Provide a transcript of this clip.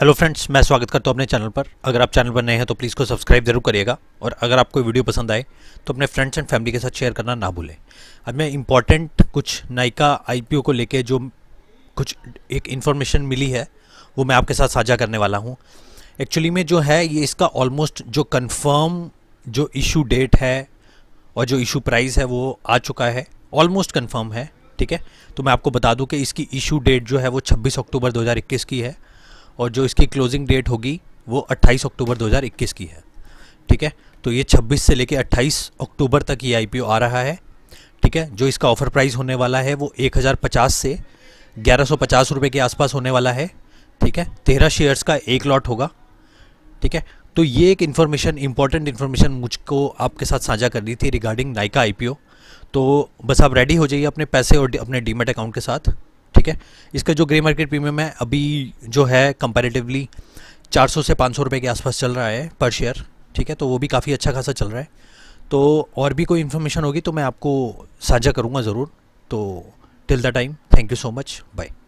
hello friends मैं स्वागत करता हूँ अपने चैनल पर अगर आप चैनल पर नए हैं तो प्लीज़ को सब्सक्राइब जरूर करिएगा और अगर आपको वीडियो पसंद आए तो अपने फ्रेंड्स एंड फैमिली के साथ शेयर करना ना भूलें अब मैं इंपॉर्टेंट कुछ नायका आईपीओ को लेके जो कुछ एक इन्फॉर्मेशन मिली है वो मैं आपके साथ साझा करने वाला हूँ एक्चुअली में जो है ये इसका ऑलमोस्ट जो कन्फर्म जो इशू डेट है और जो इशू प्राइस है वो आ चुका है ऑलमोस्ट कन्फर्म है ठीक है तो मैं आपको बता दूं कि इसकी इशू डेट जो है वो 26 अक्टूबर 2021 की है और जो इसकी क्लोजिंग डेट होगी वो 28 अक्टूबर 2021 की है ठीक है तो ये 26 से लेके 28 अक्टूबर तक ये आईपीओ आ रहा है ठीक है जो इसका ऑफ़र प्राइस होने वाला है वो 1050 से ग्यारह रुपए के आसपास होने वाला है ठीक है तेरह शेयर्स का एक लॉट होगा ठीक है तो ये एक इन्फॉर्मेशन इंपॉर्टेंट इन्फॉर्मेशन मुझको आपके साथ साझा करनी थी रिगार्डिंग नाइका आईपीओ तो बस आप रेडी हो जाइए अपने पैसे और अपने डीमेट अकाउंट के साथ ठीक है इसका जो ग्रे मार्केट प्रीमियम है अभी जो है कंपेरेटिवली 400 से 500 रुपए के आसपास चल रहा है पर शेयर ठीक है तो वो भी काफ़ी अच्छा खासा चल रहा है तो और भी कोई इन्फॉर्मेशन होगी तो मैं आपको साझा करूँगा ज़रूर तो till the time thank you so much bye